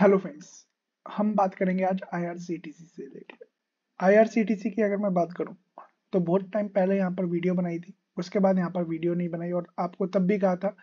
Hello friends हम बात करेंगे आज आईआरसीटीसी से रिलेटेड आईआरसीटीसी की अगर मैं बात करूं तो बहुत टाइम पहले यहां पर वीडियो बनाई थी उसके बाद यहां पर वीडियो नहीं बनाई और आपको तब भी कहा था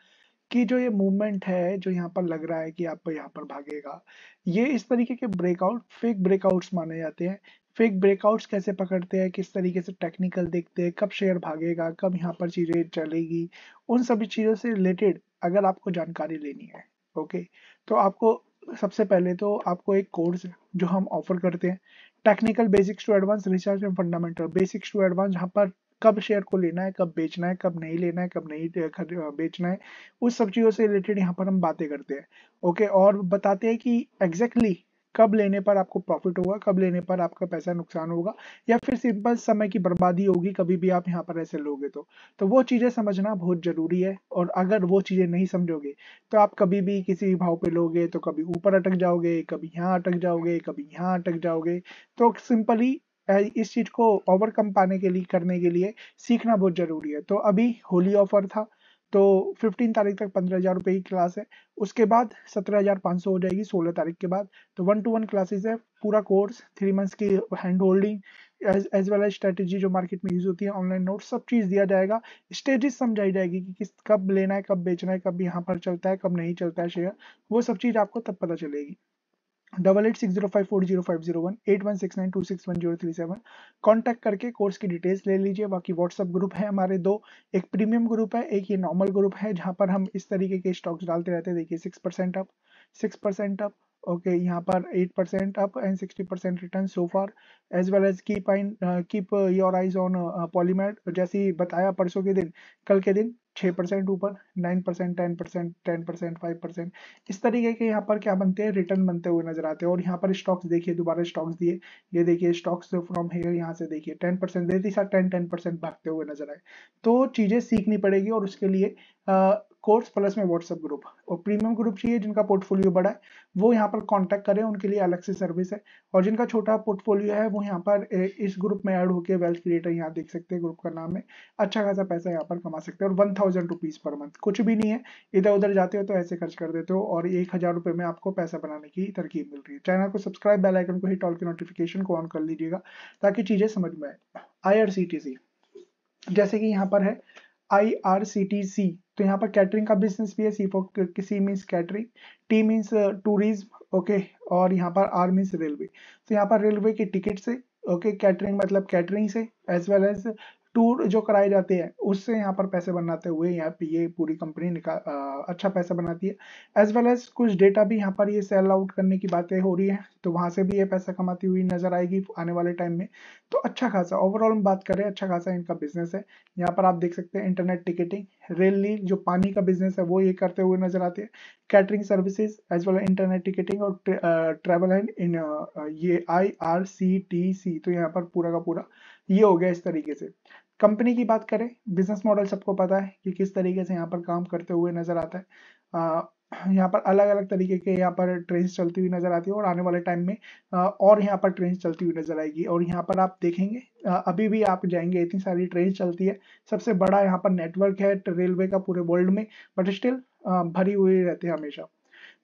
कि जो ये मूवमेंट है जो यहाँ पर लग रहा है कि आपको यहाँ पर भागेगा ये इस तरीके के ब्रेकआउट फेक ब्रेकआउट्स माने जाते हैं फेक ब्रेकआउट्स कैसे पकड़ते हैं किस तरीके से टेक्निकल देखते हैं कब शेयर भागेगा कब यहाँ पर चीज़ें चलेगी उन सभी चीज़ों से रिलेटेड अगर आपको जानकारी लेनी है ओके तो आपको सबसे पहले तो आपको एक कोर्स जो हम ऑफर करते हैं technical basics to advance research and fundamental basics to advance जहाँ पर कब शेयर को लेना है कब बेचना है कब नहीं लेना है कब नहीं बेचना है उस सब चीज़ों से रिलेटेड यहाँ पर हम बातें करते हैं ओके और बताते हैं कि एग्जैक्टली exactly कब लेने पर आपको प्रॉफिट होगा कब लेने पर आपका पैसा नुकसान होगा या फिर सिंपल समय की बर्बादी होगी कभी भी आप यहाँ पर ऐसे लोगे तो तो वो चीज़ें समझना बहुत ज़रूरी है और अगर वो चीज़ें नहीं समझोगे तो आप कभी भी किसी भी भाव पे लोगे तो कभी ऊपर अटक जाओगे कभी यहाँ अटक जाओगे कभी यहाँ अटक जाओगे तो सिंपली इस चीज़ को ओवरकम पाने के लिए करने के लिए सीखना बहुत ज़रूरी है तो अभी होली ऑफर था तो फिफ्टीन तारीख तक पंद्रह हज़ार रुपये की क्लास है उसके बाद सत्रह हज़ार पाँच सौ हो जाएगी सोलह तारीख के बाद तो वन टू वन क्लासेस है पूरा कोर्स थ्री मंथ्स की hand holding as well as strategy जो मार्केट में यूज़ होती है ऑनलाइन नोट सब चीज़ दिया जाएगा स्टेजेस समझाई जाएगी कि किस कब लेना है कब बेचना है कब यहाँ पर चलता है कब नहीं चलता है शेयर वो सब चीज़ आपको तब पता चलेगी double eight six zero five four zero five zero one eight one six nine two six one zero three seven contact करके कोर्स की डिटेल्स ले लीजिए बाकी व्हाट्सअप ग्रुप है हमारे दो एक प्रीमियम ग्रुप है एक ये नॉर्मल ग्रुप है जहाँ पर हम इस तरीके के स्टॉक्स डालते रहते हैं देखिए six percent up six percent up okay okay यहाँ पर 8% up and 60% return so far as well as keep in, uh, keep uh, your eyes on uh, uh जैसे बताया परसों के दिन कल के दिन 6% ऊपर 9% परसेंट फाइव परसेंट इस तरीके के यहाँ पर क्या बनते हैं रिटर्न बनते हुए नजर आते हैं और यहाँ पर स्टॉक्स देखिए दोबारा स्टॉक्स दिए ये देखिए स्टॉक्स फ्रॉम हेयर यहाँ से देखिए 10% परसेंट देती साथ टेन टेन परसेंट भागते हुए नजर आए तो चीजें सीखनी पड़ेगी और उसके लिए uh, कोर्स प्लस में व्हाट्सएप ग्रुप और प्रीमियम ग्रुप चाहिए जिनका पोर्टफोलियो बड़ा है वो यहाँ पर कांटेक्ट करें उनके लिए अलग से सर्विस है और जिनका छोटा पोर्टफोलियो है वो यहाँ पर इस ग्रुप में ऐड होकर वेल्थ क्रिएटर यहाँ देख सकते हैं ग्रुप का नाम है अच्छा खासा पैसा यहाँ पर कमा सकते हैं और one thousand rupees per month कुछ भी नहीं है इधर उधर जाते हो तो ऐसे खर्च कर देते हो और एक हज़ार रुपये में आपको पैसा बनाने की तरकीब मिल रही है चैनल को सब्सक्राइब बेलाइकन को ही टॉल की नोटिफिकेशन को ऑन कर लीजिएगा ताकि चीज़ें समझ में आए आई जैसे कि यहाँ पर है I R C T C तो यहाँ पर कैटरिंग का बिजनेस भी है सी फॉर किसी means catering T means tourism okay और यहाँ पर आर मीन्स रेलवे तो यहाँ पर रेलवे की टिकट से ओके okay, कैटरिंग मतलब कैटरिंग से एज वेल एज टूर जो कराए जाते हैं उससे यहाँ पर पैसे बनाते हुए यहाँ पे ये पूरी कंपनी निकाल अच्छा पैसा बनाती है एज वेल एज कुछ डेटा भी यहाँ पर ये सेल आउट करने की बातें हो रही हैं तो वहाँ से भी ये पैसा कमाती हुई नजर आएगी आने वाले टाइम में तो अच्छा खासा ओवरऑल हम बात करें अच्छा खासा इनका बिजनेस है यहाँ पर आप देख सकते हैं इंटरनेट टिकटिंग रेल लील जो पानी का बिजनेस है वो ये करते हुए नजर आते हैं catering services as well internet ticketing और ट्रेवल एंड इन ये I R C T C तो यहाँ पर पूरा का पूरा ये हो गया इस तरीके से कंपनी की बात करें बिजनेस मॉडल सबको पता है कि किस तरीके से यहाँ पर काम करते हुए नजर आता है यहाँ पर अलग अलग तरीके के यहाँ पर ट्रेन चलती हुई नजर आती है और आने वाले टाइम में और यहाँ पर ट्रेन चलती हुई नजर आएगी और यहाँ पर आप देखेंगे अभी भी आप जाएंगे इतनी सारी ट्रेन चलती है सबसे बड़ा यहाँ पर नेटवर्क है रेलवे का पूरे वर्ल्ड में बट स्टिल भरी हुई रहती है हमेशा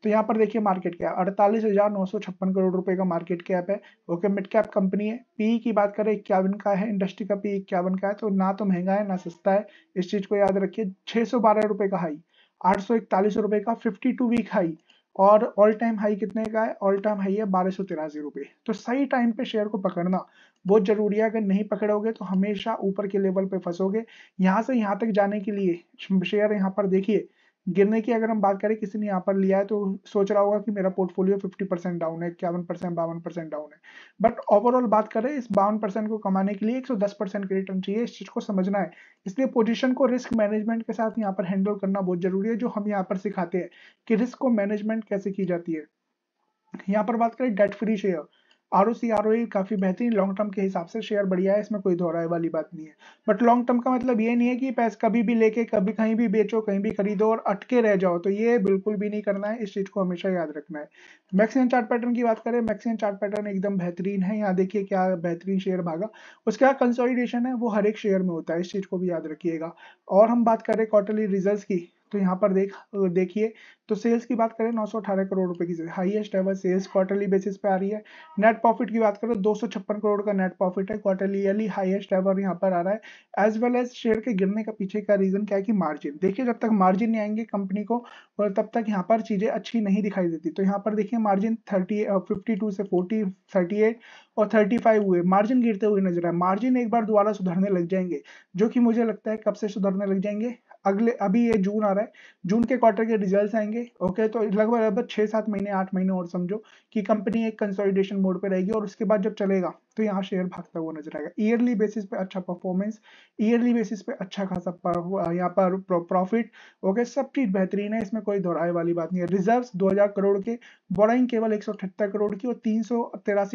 तो यहाँ पर देखिए मार्केट कैप अड़तालीस हजार नौ सौ छप्पन करोड़ रुपए का मार्केट कैप है ओके मिड कैप कंपनी है पी की बात करें इक्यावन का है इंडस्ट्री का पी इक्यावन का है तो ना तो महंगा है ना सस्ता है इस चीज को याद रखिए छह सौ बारह रुपए का हाई आठ सौ इकतालीस रुपए का फिफ्टी टू वीक हाई और ऑल टाइम हाई कितने का है ऑल टाइम हाई है बारह सौ तिरासी रुपये तो सही टाइम पे शेयर को पकड़ना बहुत जरूरी है अगर नहीं पकड़ोगे तो हमेशा ऊपर के लेवल पे फंसोगे यहाँ से यहाँ तक जाने के लिए शेयर यहाँ पर देखिए गिरने की अगर हम बात करें किसी ने यहाँ पर लिया है तो सोच रहा होगा कि मेरा पोर्टफोलियो 50 परसेंट डाउन है इक्यावन परसेंट बावन परसेंट डाउन है बट ओवरऑल बात करें इस बावन परसेंट को कमाने के लिए 110 परसेंट के रिटर्न चाहिए इस चीज को समझना है इसलिए पोजीशन को रिस्क मैनेजमेंट के साथ यहाँ पर हैंडल करना बहुत जरूरी है जो हम यहाँ पर सिखाते हैं कि रिस्क को मैनेजमेंट कैसे की जाती है यहाँ पर बात करें debt free share R O C R O काफ़ी बेहतरीन लॉन्ग टर्म के हिसाब से शेयर बढ़िया है इसमें कोई दोहराए वाली बात नहीं है बट लॉन्ग टर्म का मतलब ये नहीं है कि पैसे कभी भी लेके कभी कहीं भी बेचो कहीं भी खरीदो और अटके रह जाओ तो ये बिल्कुल भी नहीं करना है इस चीज़ को हमेशा याद रखना है मैक्सिमम चार्ट पैटर्न की बात करें मैक्सिमम चार्ट पैटर्न एकदम बेहतरीन है यहाँ देखिए क्या बेहतरीन शेयर भागा उसके बाद कंसोलिडेशन है वो हर एक शेयर में होता है इस चीज़ को भी याद रखिएगा और हम बात करें क्वार्टरली रिजल्ट की तो यहाँ पर देख देखिए तो सेल्स की बात करें 918 करोड़ रुपए की highest ever sales quarterly basis पे आ रही है नेट प्रॉफिट की बात करें दो करोड़ का नेट प्रॉफिट है क्वार्टरली ईयरली हाईएस्ट एवर यहाँ पर आ रहा है एज वेल एज शेयर के गिरने का पीछे का रीजन क्या है कि मार्जिन देखिए जब तक मार्जिन नहीं आएंगे कंपनी को और तब तक यहाँ पर चीजें अच्छी नहीं दिखाई देती तो यहाँ पर देखिए मार्जिन थर्टी फिफ्टी से फोर्टी थर्टी और फाइव हुए मार्जिन गिरते हुए नजर आए मार्जिन एक बार दोबारा सुधरने लग जाएंगे जो कि मुझे लगता है कब से सुधरने लग जाएंगे अगले अभी ये जून आ रहा है जून के क्वार्टर के रिजल्ट्स आएंगे ओके तो लगभग लगभग छः सात महीने आठ महीने और समझो कि कंपनी एक कंसोलिडेशन मोड पे रहेगी और उसके बाद जब चलेगा तो यहाँ शेयर भागता हुआ नजर आएगा ईयरली बेसिस पे अच्छा परफॉर्मेंस ईयरली बेसिस पे अच्छा खासा यहाँ पर प्रॉफिट ओके सब चीज बेहतरीन है इसमें कोई दोहराए वाली बात नहीं है रिजर्व दो हजार करोड़ के बोराइंग केवल एक करोड़ की और तीन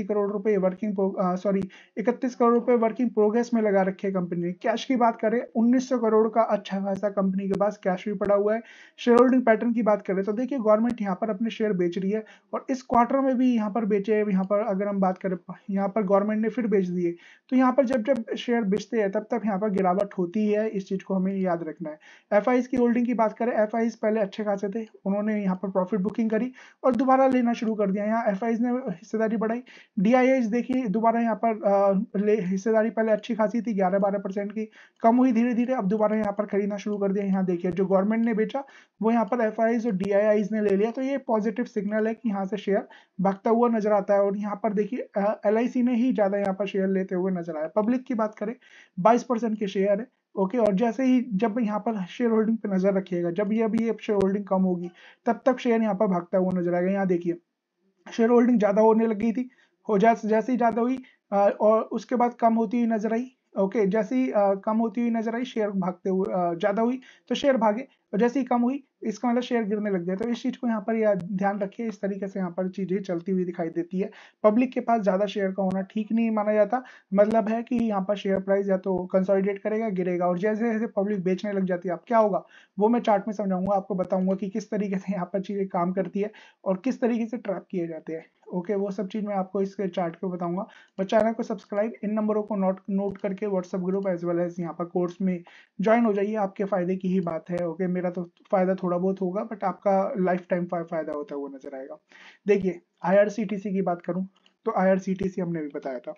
करोड़ रुपए वर्किंग सॉरी इकतीस करोड़ रुपए वर्किंग प्रोग्रेस में लगा रखे कंपनी ने कैश की बात करें उन्नीस करोड़ का अच्छा खासा कंपनी के पास कैश भी पड़ा हुआ है शेयर होल्डिंग पैटर्न की बात करें तो देखिए गवर्नमेंट यहाँ पर अपने शेयर बेच रही है और इस क्वार्टर में भी यहाँ पर बेचे यहाँ पर अगर हम बात करें यहाँ पर गवर्नमेंट ने फिर बेच दिए तो यहाँ पर जब जब शेयर बेचते हैं तब तब यहाँ पर गिरावट होती है इस चीज़ को हमें याद रखना है एफ की होल्डिंग की बात करें एफ पहले अच्छे खासे थे उन्होंने यहाँ पर प्रॉफिट बुकिंग करी और दोबारा लेना शुरू कर दिया यहाँ एफ ने हिस्सेदारी बढ़ाई डी देखिए दोबारा यहाँ पर हिस्सेदारी पहले अच्छी खासी थी ग्यारह बारह की कम हुई धीरे धीरे अब दोबारा यहाँ पर खरीदना शुरू कर दिया यहाँ देखिए जो गवर्नमेंट ने बेचा वो यहाँ पर एफ और डी ने ले लिया तो ये पॉजिटिव सिग्नल है कि यहाँ से शेयर भागता हुआ नजर आता है और यहाँ पर देखिए एल ने ही ज्यादा यहाँ पर शेयर लेते हुए नजर आया पब्लिक की बात करें बाईस के शेयर है ओके okay, और जैसे ही जब यहाँ पर शेयर होल्डिंग पे नजर रखिएगा जब ये अभी ये शेयर होल्डिंग कम होगी तब तक शेयर यहाँ पर भागता हुआ नजर आएगा यहाँ देखिए शेयर होल्डिंग ज्यादा होने लगी थी हो जैसे जैसे ही ज्यादा हुई और उसके बाद कम होती हुई नजर आई ओके जैसे ही कम होती हुई नजर आई शेयर भागते हुए ज्यादा हुई तो शेयर भागे और जैसे ही कम हुई इसका मतलब शेयर गिरने लग गया तो इस चीज को यहाँ पर ध्यान रखिए इस तरीके से यहाँ पर चीजें चलती हुई दिखाई देती है पब्लिक के पास ज्यादा शेयर का होना ठीक नहीं माना जाता मतलब है कि यहाँ पर शेयर प्राइस या तो कंसोलिडेट करेगा गिरेगा और जैसे जैसे पब्लिक बेचने लग जाती है अब क्या होगा वो मैं चार्ट में समझाऊंगा आपको बताऊंगा कि किस तरीके से यहाँ पर चीजें काम करती है और किस तरीके से ट्रैप किए जाते हैं ओके वो सब चीज़ मैं आपको इसके चार्ट को बताऊंगा बट चैनल को सब्सक्राइब इन नंबरों को नोट नोट करके WhatsApp group as well as यहाँ पर कोर्स में ज्वाइन हो जाइए आपके फ़ायदे की ही बात है ओके मेरा तो फ़ायदा थोड़ा बहुत होगा बट आपका लाइफ टाइम फ़ायदा होता है वो नजर आएगा देखिए आई की बात करूँ तो आई हमने भी बताया था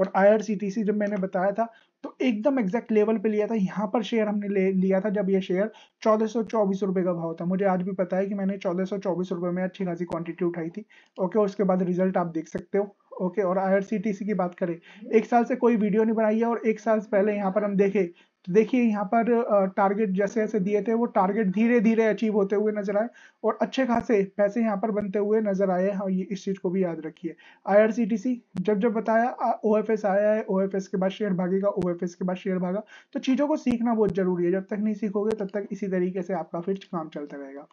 और आई जब मैंने बताया था तो एकदम एग्जैक्ट लेवल पे लिया था यहाँ पर शेयर हमने ले लिया था जब ये शेयर चौदह सौ चौबीस रुपये का भाव था मुझे आज भी पता है कि मैंने चौदह सौ चौबीस में अच्छी खासी क्वांटिटी उठाई थी ओके उसके बाद रिजल्ट आप देख सकते हो ओके और आईआरसीटीसी की बात करें हम्म। एक साल से कोई वीडियो नहीं बनाई है और एक साल पहले यहाँ पर हम देखे तो देखिए यहाँ पर टारगेट जैसे जैसे दिए थे वो टारगेट धीरे धीरे अचीव होते हुए नजर आए और अच्छे खासे पैसे यहाँ पर बनते हुए नजर आए हाँ ये इस चीज को भी याद रखिए आईआरसीटीसी जब जब बताया ओएफएस आया है ओएफएस के बाद शेयर भागेगा ओएफएस के बाद शेयर भागा तो चीजों को सीखना बहुत जरूरी है जब तक नहीं सीखोगे तब तक इसी तरीके से आपका फिर काम चलता रहेगा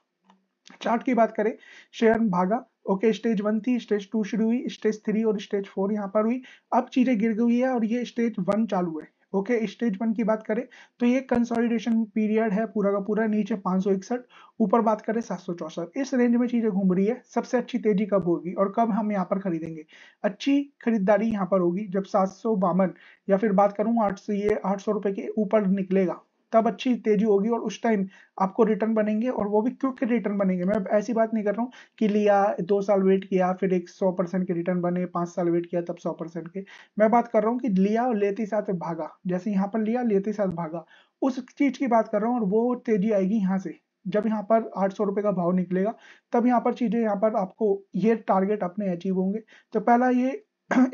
चार्ट की बात करें शेयर भागा ओके स्टेज वन थी स्टेज टू शुरू हुई स्टेज थ्री और स्टेज फोर यहाँ पर हुई अब चीजें गिर गई है और ये स्टेज वन चालू है ओके स्टेज वन की बात करें तो ये कंसोलिडेशन पीरियड है पूरा का पूरा नीचे पाँच ऊपर बात करें सात इस रेंज में चीजें घूम रही है सबसे अच्छी तेजी कब होगी और कब हम यहाँ पर खरीदेंगे अच्छी खरीदारी यहाँ पर होगी जब सात या फिर बात करूँ आठ से ये आठ सौ रुपए के ऊपर निकलेगा तब अच्छी तेजी होगी और उस टाइम आपको रिटर्न बनेंगे और वो भी क्विक रिटर्न बनेंगे मैं ऐसी बात नहीं कर रहा हूँ कि लिया दो साल वेट किया फिर एक सौ परसेंट के रिटर्न बने पांच साल वेट किया तब सौ परसेंट के मैं बात कर रहा हूँ कि लिया और लेते साथ भागा जैसे यहाँ पर लिया लेते साथ भागा उस चीज की बात कर रहा हूँ और वो तेजी आएगी यहाँ से जब यहाँ पर आठ सौ रुपए का भाव निकलेगा तब यहाँ पर चीज़ें यहाँ पर आपको ये टारगेट अपने अचीव होंगे तो पहला ये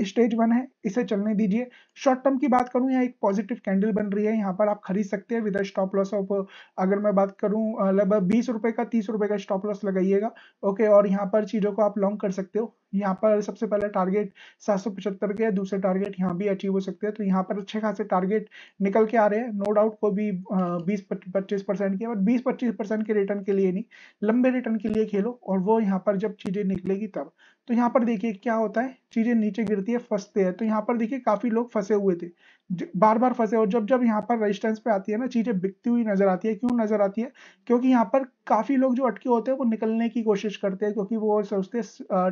स्टेज वन है इसे चलने दीजिए शॉर्ट टर्म की बात करूं यहाँ एक पॉजिटिव कैंडल बन रही है यहाँ पर आप खरीद सकते हैं विद स्टॉप लॉस ऑफ अगर मैं बात करूं लगभग बीस रुपए का तीस रुपए का स्टॉप लॉस लगाइएगा ओके और यहाँ पर चीजों को आप लॉन्ग कर सकते हो यहाँ पर सबसे पहले टारगेट सात के दूसरे टारगेट यहाँ भी अचीव हो सकते हैं तो यहाँ पर अच्छे खासे टारगेट निकल के आ रहे हैं नो डाउट को भी बीस पच्चीस परसेंट के बट बीस पच्चीस परसेंट के रिटर्न के लिए नहीं लंबे रिटर्न के लिए खेलो और वो यहाँ पर जब चीजें निकलेगी तब तो यहाँ पर देखिए क्या होता है चीजें नीचे गिरती है फंसते हैं तो यहाँ यहाँ पर देखिए काफी लोग फंसे हुए थे बार बार फंसे और जब जब यहाँ पर रेजिस्टेंस पे आती है ना चीजें बिकती हुई नजर आती है क्यों नजर आती है क्योंकि यहाँ पर काफी लोग जो अटके होते हैं वो निकलने की कोशिश करते हैं क्योंकि वो सोचते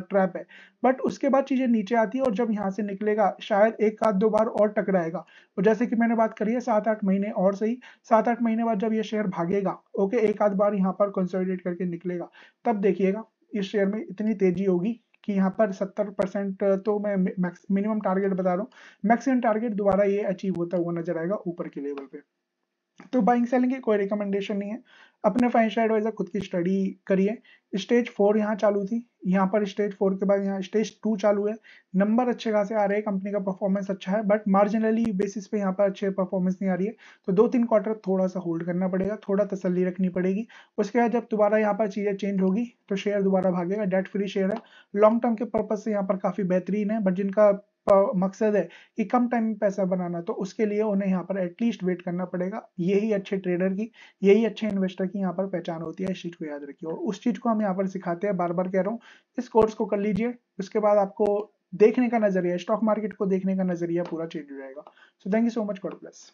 ट्रैप है बट उसके बाद चीजें नीचे आती है और जब यहाँ से निकलेगा शायद एक आध दो बार और टकराएगा और जैसे कि मैंने बात करी है सात आठ महीने और सही सात आठ महीने बाद जब ये शेयर भागेगा ओके एक आध बार यहाँ पर कंसोलिडेट करके निकलेगा तब देखिएगा इस शेयर में इतनी तेजी होगी कि यहाँ पर 70 परसेंट तो मैं मिनिमम टारगेट बता रहा हूँ मैक्सिमम टारगेट दोबारा ये अचीव होता हुआ नजर आएगा ऊपर के लेवल पे तो बाइंग सेलिंग की कोई रिकमेंडेशन नहीं है अपने फाइनेंशियल एडवाइजर खुद की स्टडी करिए स्टेज फोर यहाँ चालू थी यहाँ पर स्टेज फोर के बाद यहाँ स्टेज टू चालू है नंबर अच्छे खासे आ रहे हैं कंपनी का परफॉर्मेंस अच्छा है बट मार्जिनली बेसिस पे यहाँ पर अच्छे परफॉर्मेंस नहीं आ रही है तो दो तीन क्वार्टर थोड़ा सा होल्ड करना पड़ेगा थोड़ा तसली रखनी पड़ेगी उसके बाद जब दोबारा यहाँ पर चीज़ें चेंज होगी तो शेयर दोबारा भागेगा डेट फ्री शेयर है लॉन्ग टर्म के पर्पज से यहाँ पर काफ़ी बेहतरीन है बट जिनका मकसद है कि कम टाइम में पैसा बनाना तो उसके लिए उन्हें यहाँ पर एटलीस्ट वेट करना पड़ेगा यही अच्छे ट्रेडर की यही अच्छे इन्वेस्टर की यहाँ पर पहचान होती है इस चीज़ को याद रखिए और उस चीज़ को हम यहाँ पर सिखाते हैं बार बार कह रहा हूँ इस कोर्स को कर लीजिए उसके बाद आपको देखने का नजरिया स्टॉक मार्केट को देखने का नजरिया पूरा चेंज हो जाएगा so thank you so much god plus